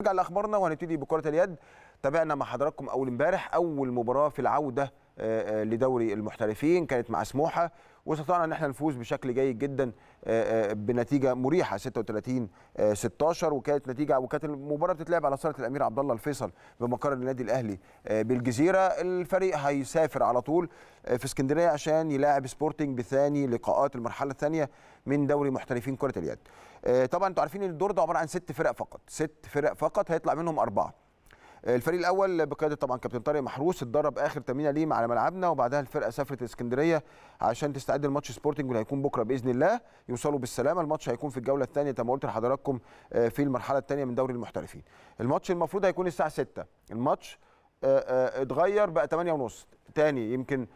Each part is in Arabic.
نرجع لاخبارنا وهنبتدي بكره اليد تابعنا مع حضراتكم اول امبارح اول مباراه في العوده آه، آه، لدوري المحترفين كانت مع سموحه واستطعنا ان احنا نفوز بشكل جيد جدا آه، بنتيجه مريحه 36 16 وكانت نتيجه وكانت المباراه بتتلعب على صاله الامير عبد الله الفيصل بمقر النادي الاهلي بالجزيره الفريق هيسافر على طول في اسكندريه عشان يلاعب سبورتنج بثاني لقاءات المرحله الثانيه من دوري محترفين كره اليد طبعا انتوا عارفين ان الدور ده عباره عن ست فرق فقط ست فرق فقط هيطلع منهم اربعه الفريق الاول بقياده طبعا كابتن طارق محروس اتدرب اخر تمرينه ليه على ملعبنا وبعدها الفرقه سافرت اسكندريه عشان تستعد لماتش سبورتنج اللي هيكون بكره باذن الله يوصلوا بالسلامه الماتش هيكون في الجوله الثانيه زي ما قلت لحضراتكم آه، في المرحله الثانيه من دوري المحترفين الماتش المفروض هيكون الساعه 6 الماتش آه، آه، اتغير بقى 8 ونص تاني يمكن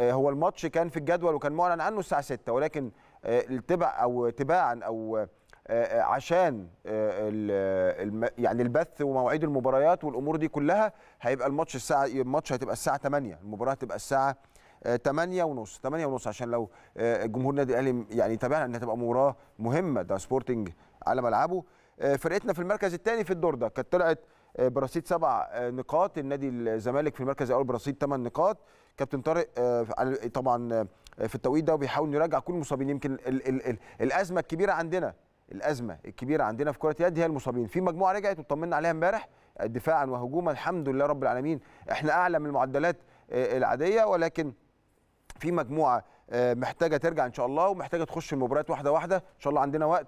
هو الماتش كان في الجدول وكان معلن عنه الساعه 6 ولكن التبع او تباعا او آه، آه، عشان آه، يعني البث ومواعيد المباريات والامور دي كلها هيبقى الماتش الساعه الماتش هتبقى الساعه 8 المباراه هتبقى الساعه 8 ونص 8 ونص عشان لو جمهور النادي الاهلي يعني تابعنا ان هتبقى مباراه مهمه ده سبورتنج على ملعبه فرقتنا في المركز الثاني في الدور ده كانت طلعت برصيد سبع نقاط النادي الزمالك في المركز الاول برصيد ثمان نقاط كابتن طارق طبعا في التوقيت ده وبيحاول يراجع كل المصابين يمكن الازمه الكبيره عندنا الازمه الكبيره عندنا في كره اليد هي المصابين في مجموعه رجعت وطمنا عليها امبارح دفاعا وهجوما الحمد لله رب العالمين احنا اعلى من المعدلات آه، العاديه ولكن في مجموعه آه، محتاجه ترجع ان شاء الله ومحتاجه تخش المباريات واحده واحده ان شاء الله عندنا وقت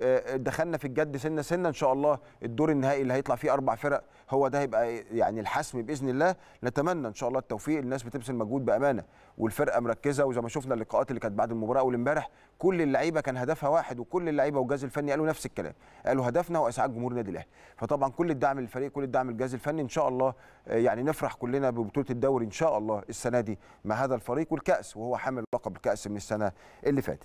آه، آه، دخلنا في الجد سنه سنه ان شاء الله الدور النهائي اللي هيطلع فيه اربع فرق هو ده هيبقى يعني الحسم باذن الله نتمنى ان شاء الله التوفيق الناس بتبذل مجهود بامانه والفرقه مركزه وزي ما شفنا اللقاءات اللي كانت بعد المباراه اول امبارح كل اللعيبه كان هدفها واحد وكل اللعيبه والجهاز الفني قالوا نفس الكلام قالوا هدفنا هو اسعاد جمهور النادي الاهلي فطبعا كل الدعم للفريق كل الدعم للجهاز الفني ان شاء الله آه، يعني نفرح كلنا ببطوله الدوري ان شاء الله السنه دي مع هذا الفريق والكاس وهو حامل لقب الكاس من السنه اللي فاتت